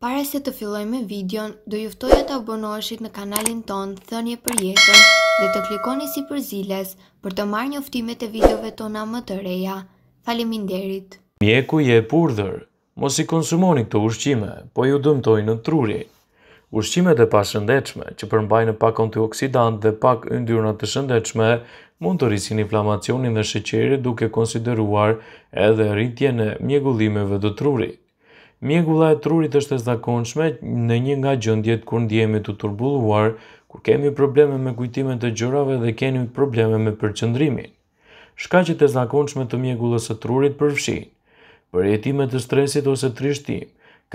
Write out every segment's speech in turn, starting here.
Pare se të filloj me videon, do e të abonoheshit në kanalin ton Thënje për jetën dhe të klikoni si për ziles për të marrë njoftimet e videove tona më të reja. Faleminderit. Mjeku je purdhër, mos i konsumoni këto ushqime, po ju dëmtoj në truri. Ushqime dhe pashëndechme, që përmbajnë pak antioksidant dhe pak ndyrnat të shëndechme, mund të rrisin inflamacionin dhe shëqeri duke konsideruar edhe rritje në mjegullimeve të trurit. Mjegulla e trurit është e zakonshme në një nga gjëndjet kur ndihemi të turbulluar, kur kemi probleme me kujtime të gjërave dhe kemi probleme me Shka që e zakonshme të mjegullës e trurit përfshi, për jetime të stresit ose trishtim,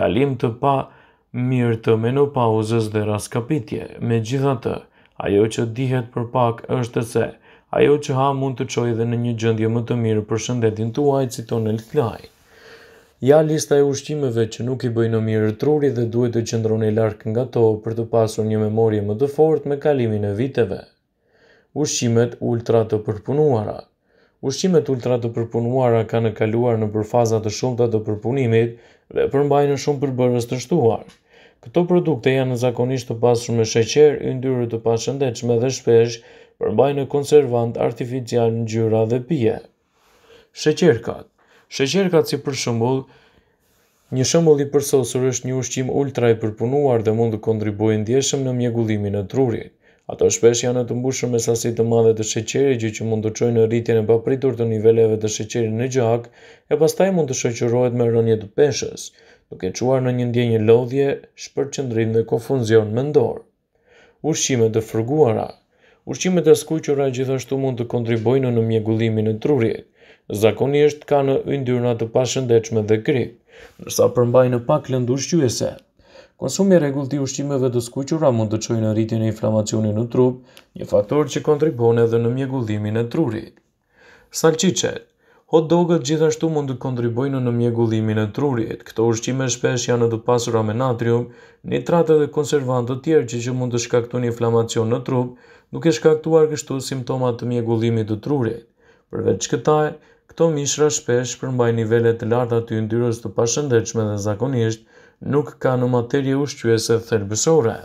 kalim të pa mirë të menopauzës dhe raskapitje. Me gjitha të, ajo që dihet për pak është se, ajo që ha mund të qojë dhe në një gjëndje më të mirë për shëndetin të uajtë si tonë lëtlajnë. Ja lista e ushqimeve që nuk i bëjnë mirë truri dhe duhet të qëndroni lark nga to për të pasur një memorie më të fort me kalimin e viteve. Ushqimet ultra të përpunuara Ushqimet ultra të përpunuara ka në kaluar në përfazat të shumë të të përpunimit dhe përmbajnë shumë përbërës të shtuar. Këto produkte janë zakonisht të pasur me sheqer, yndyrë të pashëndechme dhe shpesh, përmbajnë konservant artificial në gjyra dhe pije. Sheqerkat Shëqerkat si për shumull, një shumull i përsosur është një ushqim ultra i përpunuar dhe mund të kontribuojnë ndjeshëm në mjegullimin e trurit. Ato shpesh janë të mbushur me sasi të madhe të sheqerit që, që mund të qojnë në rritjen e papritur të niveleve të sheqerit në gjak e pastaj mund të shoqërohet me rënje të peshës, duke çuar në një ndjenjë lodhje, shpërqendrim dhe konfuzion mendor. Ushqime të fërguara Ushqimet e skuqura gjithashtu mund të kontribuojnë në mjegullimin e trurit zakonisht kanë yndyrna të pashëndechme dhe kri, ndërsa përmbajnë pak lëndu shqyese. Konsumi i rregullt i ushqimeve të skuqura mund të çojë në rritjen e inflamacionit në trup, një faktor që kontribon edhe në mjegullimin e trurit. Salqicet, Hot dogët gjithashtu mund të kontribuojnë në mjegullimin e trurit. Këto ushqime shpesh janë të pasura me natrium, nitrate dhe konservantë të tjerë që, që mund të shkaktojnë inflamacion në trup, duke shkaktuar kështu simptomat të mjegullimit të trurit. Përveç këtij, Këto mishra shpesh përmbaj nivellet të larta të yndyrës të pashëndechme dhe zakonisht nuk ka në materje ushqyese thelbësore.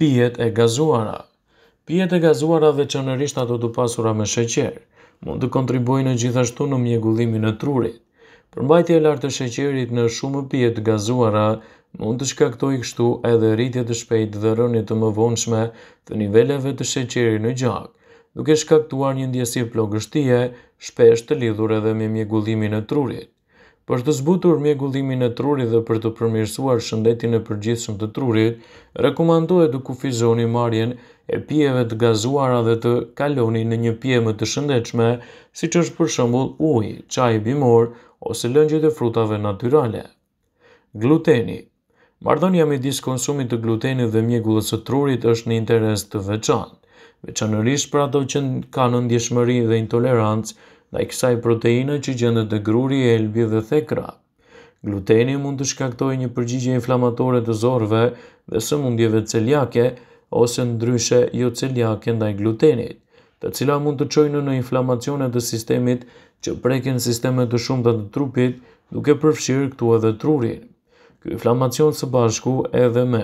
Pijet e gazuara Pijet e gazuara dhe qënërisht ato të pasura me sheqer, mund të kontribuojnë gjithashtu në mjegullimin e trurit. Përmbajtje e lartë të sheqerit në shumë pijet gazuara mund të shkaktoj kështu edhe rritje të shpejt dhe rënit të më vonshme të niveleve të sheqerit në gjakë, duke shkaktuar një ndjesi e plogështie, shpesh të lidhur edhe me mjegullimin e trurit. Për të zbutur mjegullimin e trurit dhe për të përmirësuar shëndetin e përgjithshëm të trurit, rekomandohet të kufizoni marjen e pjeve të gazuara dhe të kaloni në një pje më të shëndetshme, si që është për shëmbull uj, qaj bimor, ose lëngjit e frutave naturale. Gluteni Mardonja me diskonsumit të gluteni dhe mjegullës të trurit është në interes të veçanë veçanërisht për ato që kanë ndjeshmëri dhe intolerancë ndaj kësaj proteine që gjendet në gruri elbi dhe thekra. Gluteni mund të shkaktojë një përgjigje inflamatore të zorrëve dhe sëmundjeve celiake ose ndryshe jo celiake ndaj glutenit, të cilat mund të çojnë në inflamacione të sistemit që prekin sistemet të shumta të trupit, duke përfshirë këtu edhe trurin. Ky inflamacion së bashku edhe me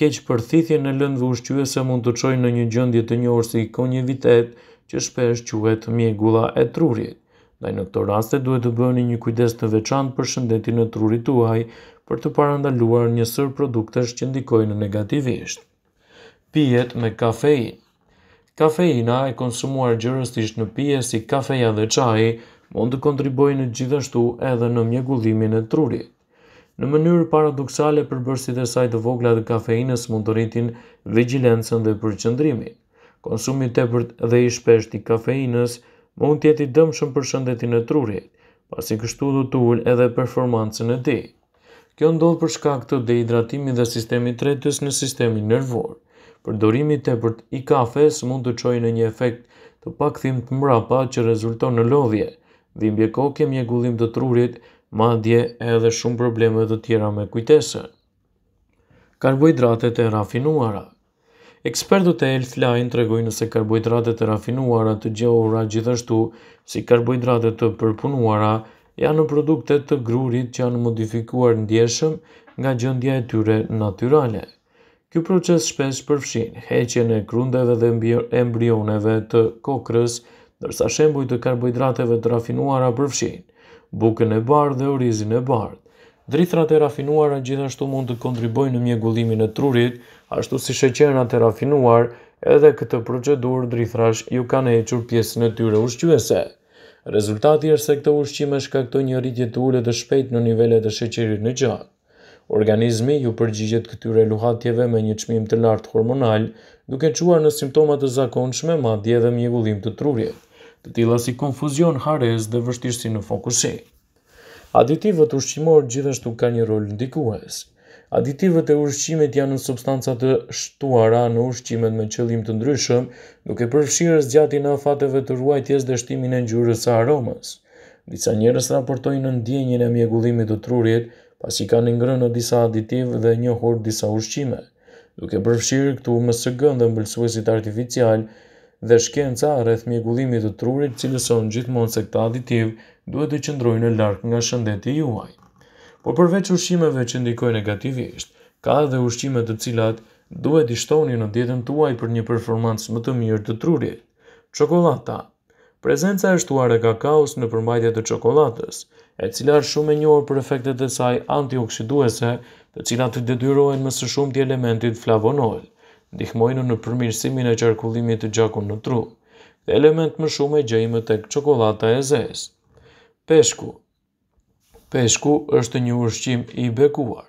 keq thithje në lëndëve ushqyese mund të çojë në një gjendje të njohur si konjevitet, që shpesh quhet mjegulla e trurit. Ndaj në këto raste duhet të bëni një kujdes të veçantë për shëndetin e trurit tuaj për të parandaluar një sër produktesh që ndikojnë negativisht. Pijet me kafein Kafeina e konsumuar gjërëstisht në pije si kafeja dhe qaj mund të kontribojnë gjithashtu edhe në mjegullimin e trurit. Në mënyrë paradoksale për bërësit e saj të vogla dhe kafeinës mund të rritin vigilencën dhe përqëndrimi. Konsumi të përt dhe i shpesht i kafeinës mund tjeti dëmshëm për shëndetin e trurit, pasi kështu du të ullë edhe performancën e ti. Kjo ndodhë për shkak të hidratimi dhe sistemi tretës në sistemi nervor. Përdorimi të përt i kafes mund të qojnë një efekt të pak të mrapa që rezulton në lodhje, dhimbje koke, mjegullim të trurit, dje edhe shumë probleme të tjera me kujtese. Karbohidratet e rafinuara Ekspertët e Healthline tregojnë se karbohidratet e rafinuara të gjeura gjithashtu si karbohidratet të përpunuara janë në produktet të grurit që janë modifikuar ndjeshëm nga gjëndja e tyre naturale. Ky proces shpesh përfshin heqjen e krundeve dhe embrioneve të kokrës, ndërsa shembuj të karbohidrateve të rafinuara përfshin bukën e bardhë dhe orizin e bardhë. Drithrat e rafinuara gjithashtu mund të kontribojnë në mjegullimin e trurit, ashtu si sheqerat e rafinuar, edhe këtë procedur drithrash ju kanë hequr pjesën e tyre ushqyese. Rezultati është se këtë ushqime shkaktojnë një rritje të ulët të shpejtë në nivelet e sheqerit në gjatë. Organizmi ju përgjigjet këtyre luhatjeve me një çmim të lartë hormonal, duke çuar në simptoma të zakonshme madje edhe mjegullim të trurit të tila si konfuzion, hares dhe vështirësi në fokuse. Aditivët ushqimor gjithashtu ka një rol ndikues. Aditivët e ushqimit janë në substancat të shtuara në ushqimet me qëllim të ndryshëm, duke përfshirë gjati në afateve të ruajtjes dhe shtimin e njërës sa aromës. Disa njërës raportojnë në ndjenjën e mjegullimit të trurit, pasi kanë ngrënë në disa aditiv dhe një disa ushqime. Duke përfshirë këtu më së gëndë mbëlsuesit artificial, dhe shkenca rreth mjegullimit të trurit cilëson gjithmonë se këta aditiv duhet të qëndrojnë në larkë nga shëndeti juaj. Por përveç ushqimeve që ndikojnë negativisht, ka edhe ushqime të cilat duhet i shtoni në dietën tuaj për një performancë më të mirë të trurit. Çokolata. Prezenca e shtuar e kakaos në përmbajtje të çokoladës, e cila është shumë e njohur për efektet e saj antioksiduese, të cilat të detyrojnë më së shumti elementit flavonoid ndihmojnë në përmirësimin e qarkullimit të gjakun në tru, dhe element më shumë e gjejmë të këtë qokolata e zes. Peshku Peshku është një ushqim i bekuar.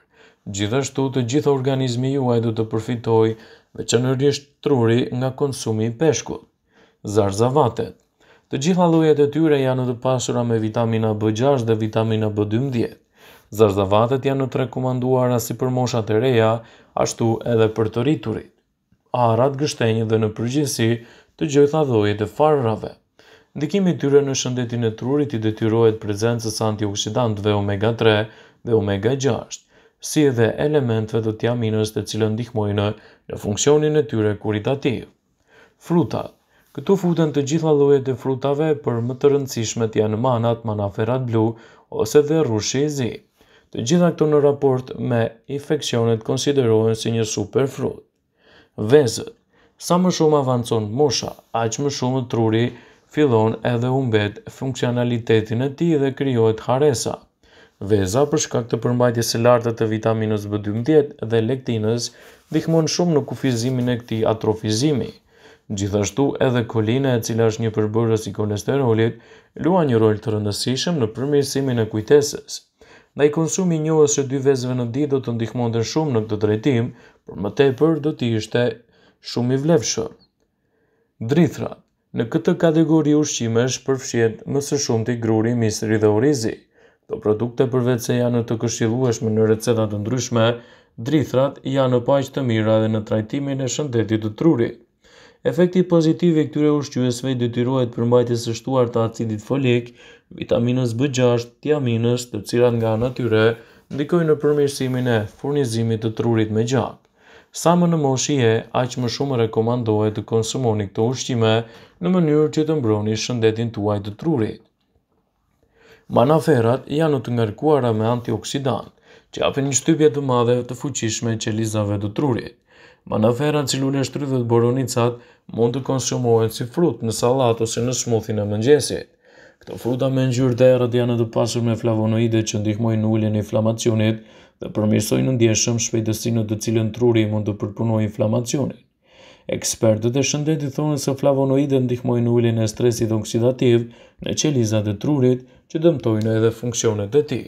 Gjithashtu të gjithë organizmi juaj du të përfitoj dhe që nërrisht truri nga konsumi i peshku. Zarzavatet Të gjitha lojet e tyre janë të pasura me vitamina B6 dhe vitamina B12. Zarzavatet janë të rekomanduara si për moshat e reja, ashtu edhe për të rriturit arat gështenjë dhe në përgjësi të gjitha dhojit të farrave. Ndikimi tyre në shëndetin e trurit i detyrohet prezencës antioksidantëve omega 3 dhe omega 6 si edhe elementve të tiaminës të cilën ndihmojnë në funksionin e tyre kuritativ. Fruta Këtu futen të gjitha llojet e frutave, por më të rëndësishmet janë manat, manaferat blu ose dhe rrushi e zi. Të gjitha këto në raport me infeksionet konsiderohen si një superfrut vezët. Sa më shumë avancon mosha, aq më shumë truri fillon edhe umbet funksionalitetin e ti dhe krijohet haresa. Veza për shkak të përmbajtjes së lartë të vitaminës B12 dhe lektinës ndihmon shumë në kufizimin e këtij atrofizimi. Gjithashtu edhe kolina e cila është një përbërës i kolesterolit luan një rol të rëndësishëm në përmirësimin e kujtesës. Ndaj konsumi një ose dy vezëve në ditë do të dhe shumë në këtë drejtim, por më tepër do të ishte shumë i vlefshëm. Drithra, në këtë kategori ushqimesh përfshihet më së shumti gruri, misri dhe orizi. Do produkte për se janë të këshillueshme në receta të ndryshme, drithrat janë në paq të mira dhe në trajtimin e shëndetit të trurit. Efekti pozitiv i këtyre ushqyesve i detyrohet për mbajtjes së shtuar të acidit folik, vitaminës B6, tiaminës, të cilat nga natyrë ndikojnë në përmirësimin e furnizimit të trurit me gjak sa më në moshi e, aq më shumë rekomandohet të konsumoni këto ushqime në mënyrë që të mbroni shëndetin tuaj të trurit. Manaferat janë të ngarkuara me antioksidant, që apin një shtypje të madhe të fuqishme që lizave të trurit. Manaferat që lune shtrydhët boronicat mund të konsumohen si frut në salat ose në smuthin e mëngjesit. Këto fruta me ngjyrë derë janë të pasur me flavonoide që ndihmojnë në uljen e inflamacionit dhe përmirësojnë në ndjeshëm shpejtësinë në të cilën truri mund të përpunoj inflamacionit. Ekspertët e shëndetit thonë se flavonoide ndihmojnë ullin e stresit oksidativ në qelizat e trurit që dëmtojnë edhe funksionet e ti,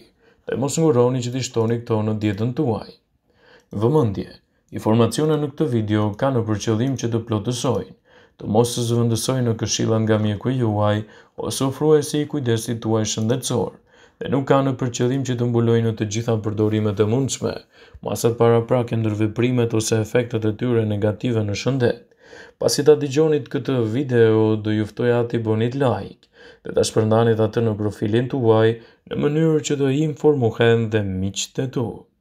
dhe mos nguroni që dishtoni këto në djetën të uaj. Vëmëndje, informacione në këtë video ka në përqëllim që të plotësojnë të mos të zëvëndësoj në këshilën nga mjeku juaj, ose e si i kujdesit tuaj shëndetësor, dhe nuk ka në përqedhim që të mbulojnë të gjitha përdorimet e mundshme, masat para prake ndërveprimet ose efektet e tyre negative në shëndet. Pasi ta digjonit këtë video, do juftoj ati bonit like, dhe ta shpërndanit atë në profilin të uaj, në mënyrë që do informohen dhe miqët e tuaj.